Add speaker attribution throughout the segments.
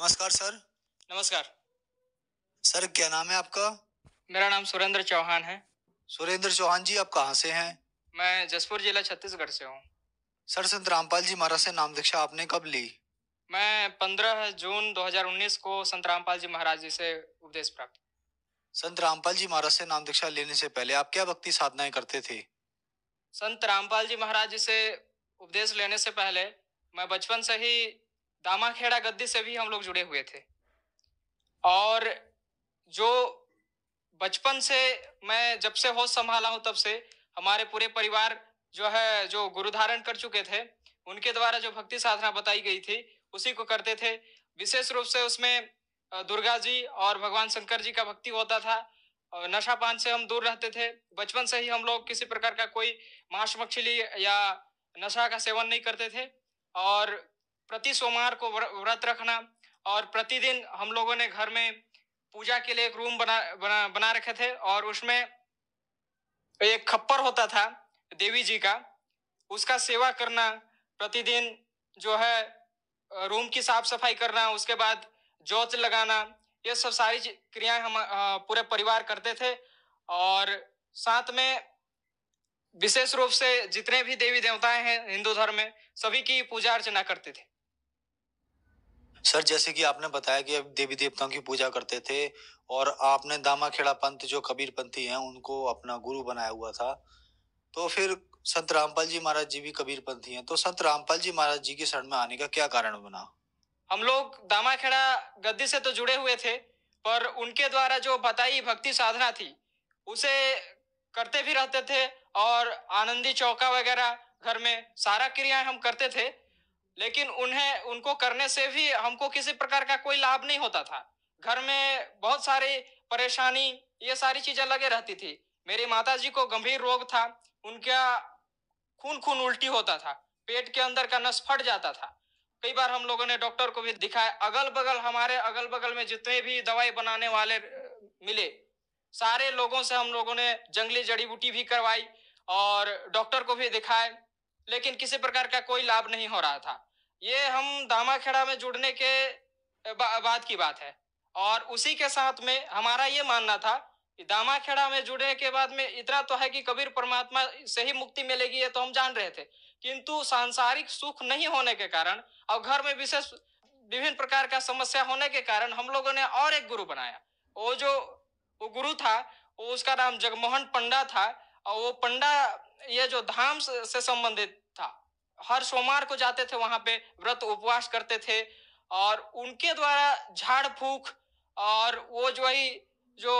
Speaker 1: नमस्कार सर नमस्कार
Speaker 2: सर क्या नाम है आपका मेरा नाम सुरेंद्र चौहान है सुरेंद्र चौहान जी आप कहाँ से हैं
Speaker 1: मैं जसपुर जिला छत्तीसगढ़ से हूँ
Speaker 2: सर संत रामपाल जी महाराज से नाम दीक्षा आपने कब ली
Speaker 1: मैं पंद्रह जून 2019 को संत रामपाल जी महाराज जी से उपदेश प्राप्त
Speaker 2: संत रामपाल जी महाराज से नाम दीक्षा लेने से पहले आप क्या भक्ति साधनाएं करते थे
Speaker 1: संत रामपाल जी महाराज जी से उपदेश लेने से पहले मैं बचपन से ही दामाखेड़ा गद्दी से भी हम लोग जुड़े हुए थे और जो बचपन से मैं जब से होश संभाला हूँ तब से हमारे पूरे परिवार जो है जो गुरु धारण कर चुके थे उनके द्वारा जो भक्ति साधना बताई गई थी उसी को करते थे विशेष रूप से उसमें दुर्गा जी और भगवान शंकर जी का भक्ति होता था नशा पान से हम दूर रहते थे बचपन से ही हम लोग किसी प्रकार का कोई मांस मछली या नशा का सेवन नहीं करते थे और प्रति सोमवार को व्रत रखना और प्रतिदिन हम लोगों ने घर में पूजा के लिए एक रूम बना बना बना रखे थे और उसमें एक खप्पर होता था देवी जी का उसका सेवा करना प्रतिदिन जो है रूम की साफ सफाई करना उसके बाद जोत लगाना ये सब सारी क्रियाएं हम पूरे परिवार करते थे और साथ में विशेष रूप से जितने भी देवी देवताएं हैं हिंदू धर्म में सभी की पूजा अर्चना करते थे
Speaker 2: सर जैसे कि आपने बताया कि देवी देवताओं की पूजा करते थे और आपने दामा खेड़ा पंथ जो कबीर पंथी हैं उनको अपना गुरु बनाया हुआ था तो फिर संत रामपाल जी महाराज जी भी कबीर पंथी हैं तो संत रामपाल जी महाराज जी के शरण में आने का क्या कारण बना
Speaker 1: हम लोग दामा खेड़ा गद्दी से तो जुड़े हुए थे पर उनके द्वारा जो बताई भक्ति साधना थी उसे करते भी रहते थे और आनंदी चौका वगैरह घर में सारा क्रियाएं हम करते थे लेकिन उन्हें उनको करने से भी हमको किसी प्रकार का कोई लाभ नहीं होता था घर में बहुत सारी परेशानी ये सारी चीजें लगे रहती थी मेरी माता जी को गंभीर रोग था उनका खून खून उल्टी होता था पेट के अंदर का नस फट जाता था कई बार हम लोगों ने डॉक्टर को भी दिखाया अगल बगल हमारे अगल बगल में जितने भी दवाई बनाने वाले मिले सारे लोगों से हम लोगों ने जंगली जड़ी बूटी भी करवाई और डॉक्टर को भी दिखाए लेकिन किसी प्रकार का कोई लाभ नहीं हो रहा था ये हम दामाखेड़ा में जुड़ने के बाद की बात है और उसी के साथ में हमारा ये मानना था कि दामाखेड़ा में जुड़ने के बाद में इतना तो है कि कबीर परमात्मा से ही मुक्ति मिलेगी ये तो हम जान रहे थे किंतु सांसारिक सुख नहीं होने के कारण और घर में विशेष विभिन्न प्रकार का समस्या होने के कारण हम लोगों ने और एक गुरु बनाया वो जो वो गुरु था वो उसका नाम जगमोहन पंडा था और वो पंडा ये जो धाम से संबंधित हर सोमवार को जाते थे वहां पे व्रत उपवास करते थे और उनके द्वारा झाड़ फूक और वो जो ही जो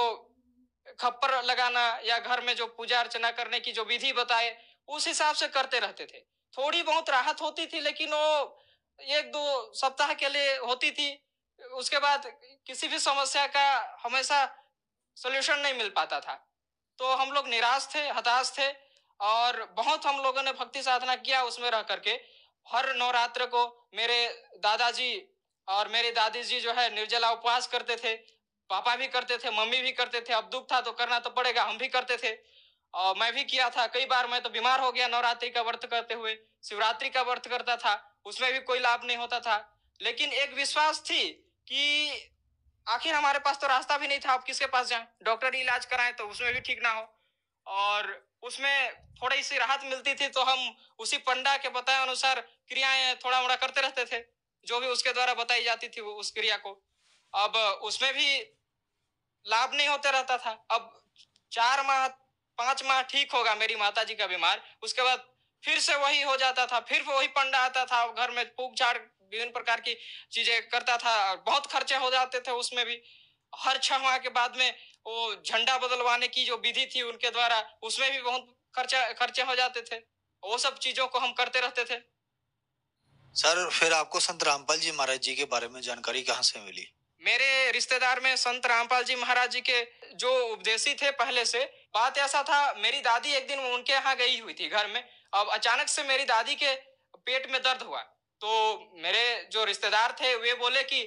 Speaker 1: खप्पर लगाना या घर में जो पूजा अर्चना करने की जो विधि बताए उस हिसाब से करते रहते थे थोड़ी बहुत राहत होती थी लेकिन वो एक दो सप्ताह के लिए होती थी उसके बाद किसी भी समस्या का हमेशा सोल्यूशन नहीं मिल पाता था तो हम लोग निराश थे हताश थे और बहुत हम लोगों ने भक्ति साधना किया उसमें रह करके हर नवरात्र को मेरे दादाजी और मेरी दादी जी जो है निर्जला उपवास करते थे पापा भी करते थे मम्मी भी करते थे अब दुख था तो करना तो पड़ेगा हम भी करते थे और मैं भी किया था कई बार मैं तो बीमार हो गया नवरात्रि का व्रत करते हुए शिवरात्रि का व्रत करता था उसमें भी कोई लाभ नहीं होता था लेकिन एक विश्वास थी कि आखिर हमारे पास तो रास्ता भी नहीं था अब किसके पास जाए डॉक्टर इलाज कराएं तो उसमें भी ठीक ना हो और उसमें थोड़ी सी राहत मिलती थी तो हम उसी पंडा के बताए अनुसार क्रियाएं थोड़ा मोड़ा करते रहते थे जो भी उसके द्वारा बताई जाती थी वो उस क्रिया को अब उसमें भी लाभ नहीं होते रहता था अब चार माह पांच माह ठीक होगा मेरी माता जी का बीमार उसके बाद फिर से वही हो जाता था फिर वही पंडा आता था घर में फूक झाड़ विभिन्न प्रकार की चीजें करता था बहुत खर्चे हो जाते थे उसमें भी हर छह माह के बाद में वो झंडा बदलवाने की जो विधि थी उनके द्वारा उसमें भी बहुत खर्चा खर्चे हो जाते थे वो सब चीजों को हम करते रहते थे
Speaker 2: सर फिर आपको संत रामपाल जी महाराज जी के बारे में जानकारी कहाँ से मिली
Speaker 1: मेरे रिश्तेदार में संत रामपाल जी महाराज जी के जो उपदेशी थे पहले से बात ऐसा था मेरी दादी एक दिन उनके यहाँ गई हुई थी घर में अब अचानक से मेरी दादी के पेट में दर्द हुआ तो मेरे जो रिश्तेदार थे वे बोले कि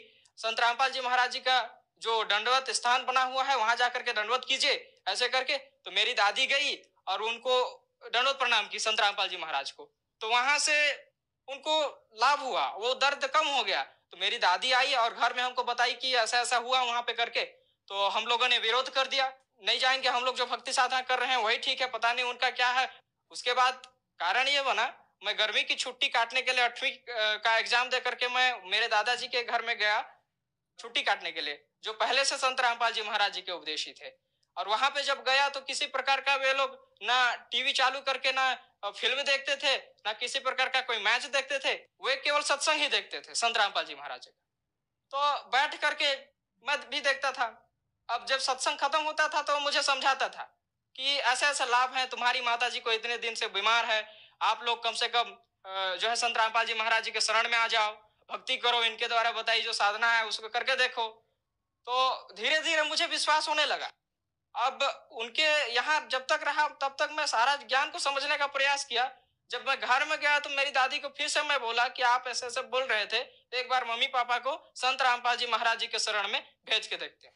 Speaker 1: संत रामपाल जी महाराज जी का जो दंडवत स्थान बना हुआ है वहां जाकर के दंडवत कीजिए ऐसे करके तो मेरी दादी गई और उनको दंडवत प्रणाम की संत रामपाल जी महाराज को तो वहां से उनको लाभ हुआ वो दर्द कम हो गया तो मेरी दादी आई और घर में हमको बताई कि ऐसा ऐसा हुआ वहां पे करके तो हम लोगों ने विरोध कर दिया नहीं जाएंगे हम लोग जो भक्ति साधना कर रहे हैं वही ठीक है पता नहीं उनका क्या है उसके बाद कारण ये बना मैं गर्मी की छुट्टी काटने के लिए अठवीं का एग्जाम दे करके मैं मेरे दादाजी के घर में गया छुट्टी काटने के लिए जो पहले से संत रामपाल जी महाराज जी के उपदेशी थे और वहां पे जब गया तो किसी प्रकार का वे लोग ना टीवी चालू करके ना फिल्म देखते थे ना किसी प्रकार का कोई मैच देखते थे वे केवल सत्संग ही देखते थे संत रामपाल जी महाराज जी का तो बैठ करके मैं भी देखता था अब जब सत्संग खत्म होता था तो मुझे समझाता था कि ऐसे ऐसे लाभ है तुम्हारी माता जी को इतने दिन से बीमार है आप लोग कम से कम जो है संत रामपाल जी महाराज जी के शरण में आ जाओ भक्ति करो इनके द्वारा बताई जो साधना है उसको करके देखो तो धीरे धीरे मुझे विश्वास होने लगा अब उनके यहाँ जब तक रहा तब तक मैं सारा ज्ञान को समझने का प्रयास किया जब मैं घर में गया तो मेरी दादी को फिर से मैं बोला कि आप ऐसे ऐसे बोल रहे थे तो एक बार मम्मी पापा को संत रामपाल जी महाराज जी के शरण में भेज के देखते हैं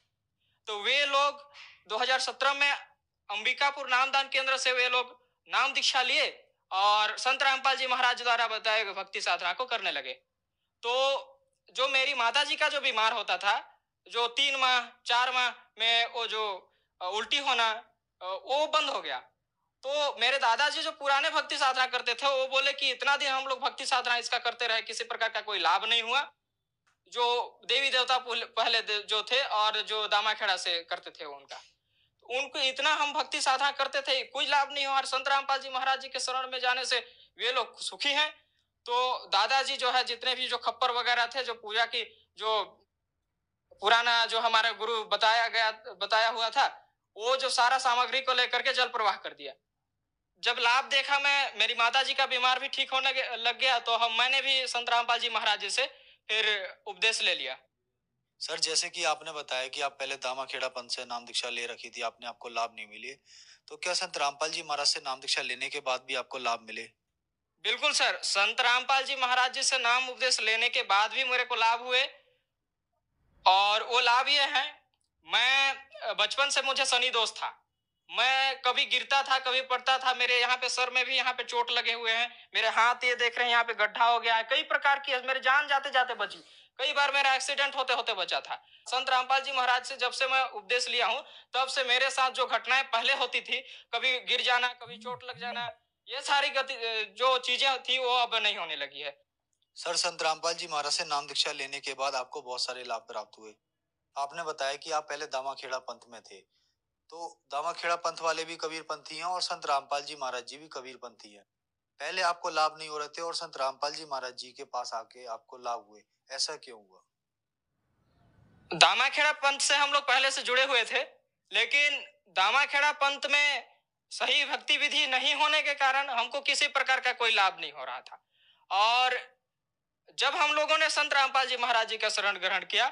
Speaker 1: तो वे लोग 2017 में अंबिकापुर नामदान केंद्र से वे लोग नाम दीक्षा लिए और संत रामपाल जी महाराज द्वारा बताए गए भक्ति साधना को करने लगे तो जो मेरी माता जी का जो बीमार होता था जो तीन माह चार माह में वो जो उल्टी होना वो बंद हो गया तो मेरे दादाजी जो पुराने भक्ति साधना करते थे वो बोले कि इतना दिन हम लोग भक्ति साधना इसका करते रहे किसी प्रकार का कोई लाभ नहीं हुआ जो देवी देवता पहले जो थे और जो दामाखेड़ा से करते थे उनका उनको इतना हम भक्ति साधना करते थे कोई लाभ नहीं हुआ और संत रामपाल जी महाराज जी के शरण में जाने से वे लोग सुखी हैं तो दादाजी जो है जितने भी जो खप्पर वगैरह थे जो पूजा की जो पुराना जो हमारा गुरु बताया गया बताया हुआ था वो जो सारा सामग्री को लेकर के जल प्रवाह कर दिया जब लाभ देखा मैं मेरी माता जी का बीमार भी ठीक होने लग गया तो हम मैंने भी संत रामपाल जी महाराज जी से फिर उपदेश ले लिया
Speaker 2: सर जैसे कि आपने बताया कि आप पहले दामाखेड़ा पंथ से नाम दीक्षा ले रखी थी आपने आपको लाभ नहीं मिली तो क्या संत रामपाल जी महाराज से नाम दीक्षा लेने के बाद भी आपको लाभ मिले बिल्कुल
Speaker 1: सर संत रामपाल जी महाराज जी से नाम उपदेश लेने के बाद भी मेरे को लाभ हुए और वो लाभ ये है मैं बचपन से मुझे सनी दोस्त था मैं कभी गिरता था कभी पड़ता था मेरे यहाँ पे सर में भी यहाँ पे चोट लगे हुए हैं मेरे हाथ ये देख रहे हैं यहाँ पे गड्ढा हो गया है कई प्रकार की मेरे जान जाते जाते बची कई बार मेरा एक्सीडेंट होते होते बचा था संत रामपाल जी महाराज से जब से मैं उपदेश लिया हूँ तब से मेरे साथ जो घटनाएं पहले होती थी कभी गिर जाना कभी चोट लग जाना ये सारी गति जो चीजें थी
Speaker 2: वो अब नहीं होने लगी है सर संत रामपाल जी महाराज से नाम दीक्षा लेने के बाद आपको बहुत सारे लाभ प्राप्त हुए आपने बताया कि आप पहले दामाखेड़ा पंथ में थे तो दामाखेड़ा पंथ वाले भी कबीर पंथी हैं और संत रामपाल जी महाराज जी भी कबीर पंथी हैं पहले आपको लाभ नहीं हो रहे थे और संत रामपाल जी महाराज जी के पास आके आपको लाभ हुए ऐसा क्यों हुआ दामाखेड़ा पंथ से हम लोग पहले से जुड़े हुए थे लेकिन दामाखेड़ा
Speaker 1: पंथ में सही भक्ति विधि नहीं होने के कारण हमको किसी प्रकार का कोई लाभ नहीं हो रहा था और जब हम लोगों ने संत रामपाल जी महाराज जी का शरण ग्रहण किया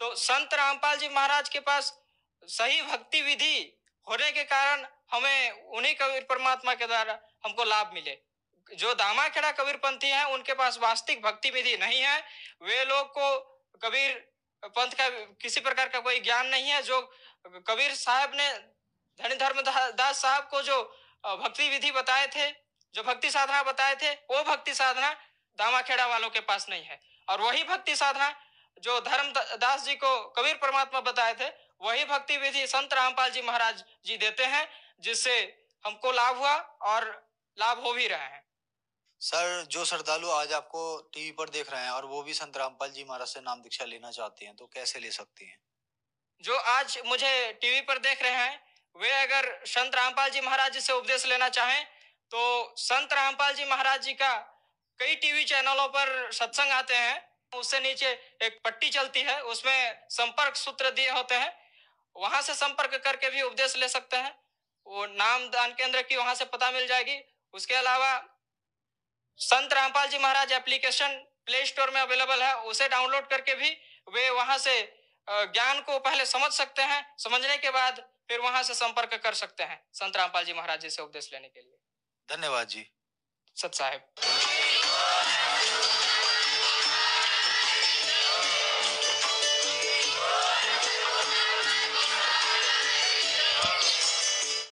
Speaker 1: तो संत रामपाल जी महाराज के पास सही भक्ति विधि होने के कारण हमें उन्हीं कबीर परमात्मा के द्वारा हमको लाभ मिले जो दामाखेड़ा कबीरपंथी हैं उनके पास वास्तविक भक्ति विधि नहीं है वे लोग को कबीर पंथ का किसी प्रकार का कोई ज्ञान नहीं है जो कबीर साहब ने धनी धर्म दास साहब को जो भक्ति विधि बताए थे जो भक्ति साधना बताए थे वो भक्ति साधना दामाखेड़ा वालों के पास नहीं है और वही भक्ति साधना जो धर्म दास जी को कबीर परमात्मा बताए थे वही भक्ति विधि संत रामपाल जी महाराज जी देते हैं जिससे हमको लाभ हुआ और लाभ हो भी रहा है
Speaker 2: सर जो श्रद्धालु आज आपको टीवी पर देख रहे हैं और वो भी संत रामपाल जी महाराज से नाम दीक्षा लेना चाहते हैं तो कैसे ले सकती हैं
Speaker 1: जो आज मुझे टीवी पर देख रहे हैं वे अगर संत रामपाल जी महाराज जी से उपदेश लेना चाहें तो संत रामपाल जी महाराज जी का कई टीवी चैनलों पर सत्संग आते हैं उससे नीचे एक पट्टी चलती है उसमें संपर्क सूत्र दिए होते हैं वहां से संपर्क करके भी उपदेश ले सकते हैं वो नाम दान केंद्र की वहां से पता मिल जाएगी उसके अलावा Sant Rampal ji Maharaj application play store में अवेलेबल है उसे डाउनलोड करके भी वे वहां से ज्ञान को पहले समझ सकते हैं समझने के बाद फिर वहां से संपर्क कर सकते हैं संत रामपाल जी महाराज जी से उपदेश लेने के लिए धन्यवाद जी सत
Speaker 2: साहेब